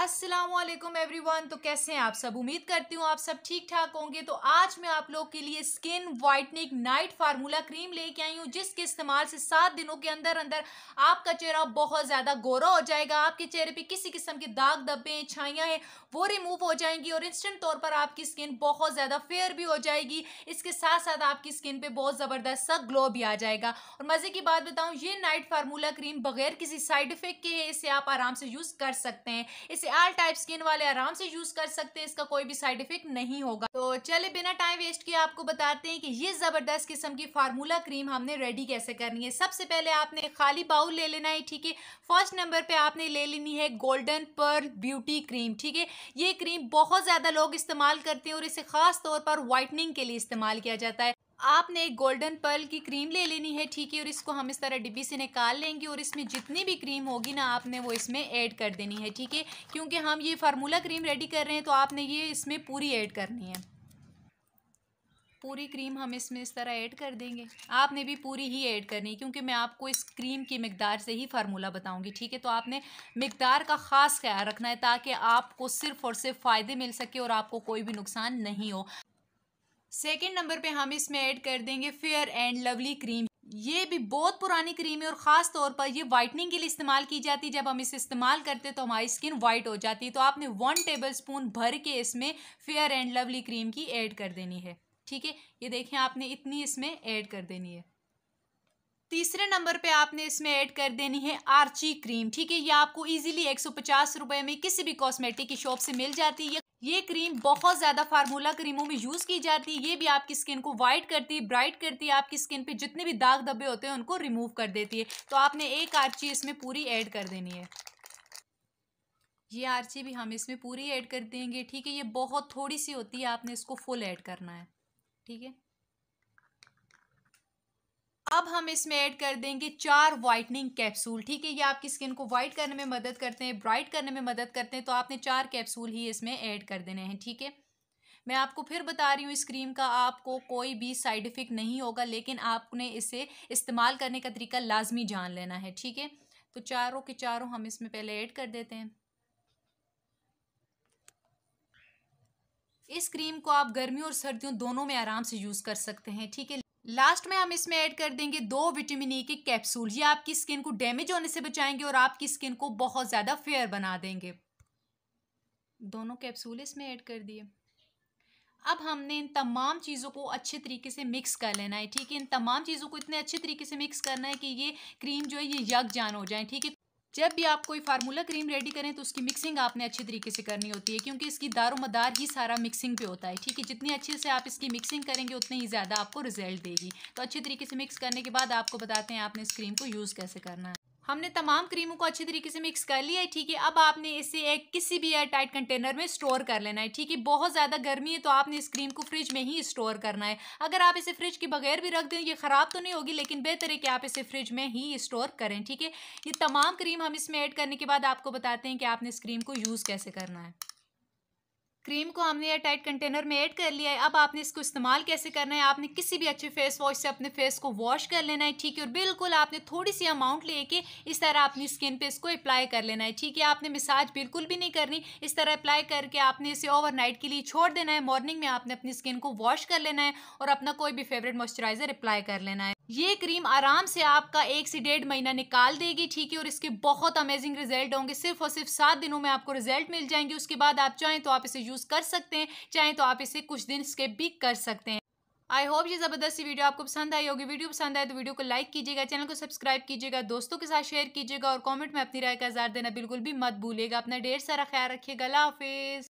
Aslam everyone तो कैसे हैं आप सब उम्मीद करती हूँ आप सब ठीक ठाक होंगे तो आज मैं आप लोग के लिए skin whitening night formula cream लेके आई हूँ जिसके इस्तेमाल से सात दिनों के अंदर अंदर आपका चेहरा बहुत ज़्यादा गोरा हो जाएगा आपके चेहरे पे किसी किस्म के दाग धब्बे हैं छाइयाँ हैं वो रिमूव हो जाएंगी और इंस्टेंट तौर पर आपकी स्किन बहुत ज़्यादा फेयर भी हो जाएगी इसके साथ साथ आपकी स्किन पर बहुत ज़बरदस्त सा ग्लो भी आ जाएगा और मज़े की बात बताऊँ ये नाइट फार्मूला क्रीम बगैर किसी साइड इफ़ेक्ट के है इसे आप आराम से यूज़ कर सकते हैं इसे ऑल टाइप स्किन वाले आराम से यूज कर सकते हैं इसका कोई भी साइड इफेक्ट नहीं होगा तो चले बिना टाइम वेस्ट किए आपको बताते हैं कि ये जबरदस्त किस्म की फार्मूला क्रीम हमने रेडी कैसे करनी है सबसे पहले आपने खाली बाउल ले लेना है ठीक है फर्स्ट नंबर पे आपने ले लेनी है गोल्डन पर ब्यूटी क्रीम ठीक है ये क्रीम बहुत ज़्यादा लोग इस्तेमाल करते हैं और इसे खास तौर पर व्हाइटनिंग के लिए इस्तेमाल किया जाता है आपने एक गोल्डन पर्ल की क्रीम ले लेनी है ठीक है और इसको हम इस तरह डिब्बी से निकाल लेंगे और इसमें जितनी भी क्रीम होगी ना आपने वो इसमें ऐड कर देनी है ठीक है क्योंकि हम ये फार्मूला क्रीम रेडी कर रहे हैं तो आपने ये इसमें पूरी ऐड करनी है पूरी क्रीम हम इसमें इस तरह ऐड कर देंगे आपने भी पूरी ही ऐड करनी है क्योंकि मैं आपको इस क्रीम की मकदार से ही फार्मूला बताऊंगी ठीक है तो आपने मकदार का ख़ास ख्याल रखना है ताकि आपको सिर्फ़ और सिर्फ फ़ायदे मिल सके और आपको कोई भी नुकसान नहीं हो सेकेंड नंबर पे हम इसमें ऐड कर देंगे फेयर एंड लवली क्रीम ये भी बहुत पुरानी क्रीम है और ख़ास तौर पर ये वाइटनिंग के लिए इस्तेमाल की जाती है जब हम इसे इस्तेमाल करते तो हमारी स्किन वाइट हो जाती है तो आपने वन टेबल स्पून भर के इसमें फेयर एंड लवली क्रीम की ऐड कर देनी है ठीक है ये देखें आपने इतनी इसमें ऐड कर देनी है तीसरे नंबर पे आपने इसमें ऐड कर देनी है आर्ची क्रीम ठीक है ये आपको इजीली 150 रुपए में किसी भी कॉस्मेटिक की शॉप से मिल जाती है ये ये क्रीम बहुत ज़्यादा फार्मूला क्रीमों में यूज़ की जाती है ये भी आपकी स्किन को वाइट करती है ब्राइट करती है आपकी स्किन पे जितने भी दाग धब्बे होते हैं उनको रिमूव कर देती है तो आपने एक आर्ची इसमें पूरी ऐड कर देनी है ये आर्ची भी हम इसमें पूरी ऐड कर देंगे ठीक है ये बहुत थोड़ी सी होती है आपने इसको फुल ऐड करना है ठीक है अब हम इसमें ऐड कर देंगे चार वाइटनिंग कैप्सूल ठीक है ये आपकी स्किन को वाइट करने में मदद करते हैं ब्राइट करने में मदद करते हैं तो आपने चार कैप्सूल ही इसमें ऐड कर देने हैं ठीक है मैं आपको फिर बता रही हूँ इस क्रीम का आपको कोई भी साइड इफ़ेक्ट नहीं होगा लेकिन आपने इसे इस्तेमाल करने का तरीका लाजमी जान लेना है ठीक है तो चारों के चारों हम इसमें पहले ऐड कर देते हैं इस क्रीम को आप गर्मी और सर्दियों दोनों में आराम से यूज़ कर सकते हैं ठीक है लास्ट में हम इसमें ऐड कर देंगे दो विटामिन ई e के कैप्सूल ये आपकी स्किन को डैमेज होने से बचाएंगे और आपकी स्किन को बहुत ज़्यादा फेयर बना देंगे दोनों कैप्सूल इसमें ऐड कर दिए अब हमने इन तमाम चीज़ों को अच्छे तरीके से मिक्स कर लेना है ठीक है इन तमाम चीज़ों को इतने अच्छे तरीके से मिक्स करना है कि ये क्रीम जो है ये यक जान हो जाए ठीक है जब भी आप कोई फार्मूला क्रीम रेडी करें तो उसकी मिक्सिंग आपने अच्छे तरीके से करनी होती है क्योंकि इसकी दारोमदार ही सारा मिक्सिंग पे होता है ठीक है जितनी अच्छे से आप इसकी मिक्सिंग करेंगे उतने ही ज़्यादा आपको रिजल्ट देगी तो अच्छे तरीके से मिक्स करने के बाद आपको बताते हैं आपने इस क्रीम को यूज़ कैसे करना है हमने तमाम क्रीमों को अच्छे तरीके से मिक्स कर लिया है ठीक है अब आपने इसे एक किसी भी एयर टाइट कंटेनर में स्टोर कर लेना है ठीक है बहुत ज़्यादा गर्मी है तो आपने इस क्रीम को फ्रिज में ही स्टोर करना है अगर आप इसे फ्रिज के बगैर भी रख दें ये ख़राब तो नहीं होगी लेकिन बेहतर है कि आप इसे फ्रिज में ही स्टोर करें ठीक है ये तमाम क्रीम हम इसमें ऐड करने के बाद आपको बताते हैं कि आपने इस क्रीम को यूज़ कैसे करना है क्रीम को हमने एयर टाइट कंटेनर में ऐड कर लिया है अब आपने इसको इस्तेमाल कैसे करना है आपने किसी भी अच्छे फेस वॉश से अपने फेस को वॉश कर लेना है ठीक है और बिल्कुल आपने थोड़ी सी अमाउंट लेके इस तरह अपनी स्किन पे इसको अप्लाई कर लेना है ठीक है आपने मिसाज बिल्कुल भी नहीं करनी इस तरह अप्लाई करके आपने इसे ओवर के लिए छोड़ देना है मॉर्निंग में आपने अपनी स्किन को वॉश कर लेना है और अपना कोई भी फेवरेट मॉइस्चराइजर अप्लाई कर लेना है ये क्रीम आराम से आपका एक से डेढ़ महीना निकाल देगी ठीक है और इसके बहुत अमेजिंग रिजल्ट होंगे सिर्फ और सिर्फ सात दिनों में आपको रिजल्ट मिल जाएंगे उसके बाद आप चाहें तो आप इसे यूज़ कर सकते हैं चाहें तो आप इसे कुछ दिन स्केप भी कर सकते हैं आई होप ये ज़बरदस्त वीडियो आपको पसंद आई होगी वीडियो पसंद आए तो वीडियो को लाइक कीजिएगा चैनल को सब्सक्राइब कीजिएगा दोस्तों के साथ शेयर कीजिएगा और कॉमेंट में अपनी राय का आजार देना बिल्कुल भी मत भूलेगा अपना ढेर सारा ख्याल रखिएगा हाफिज़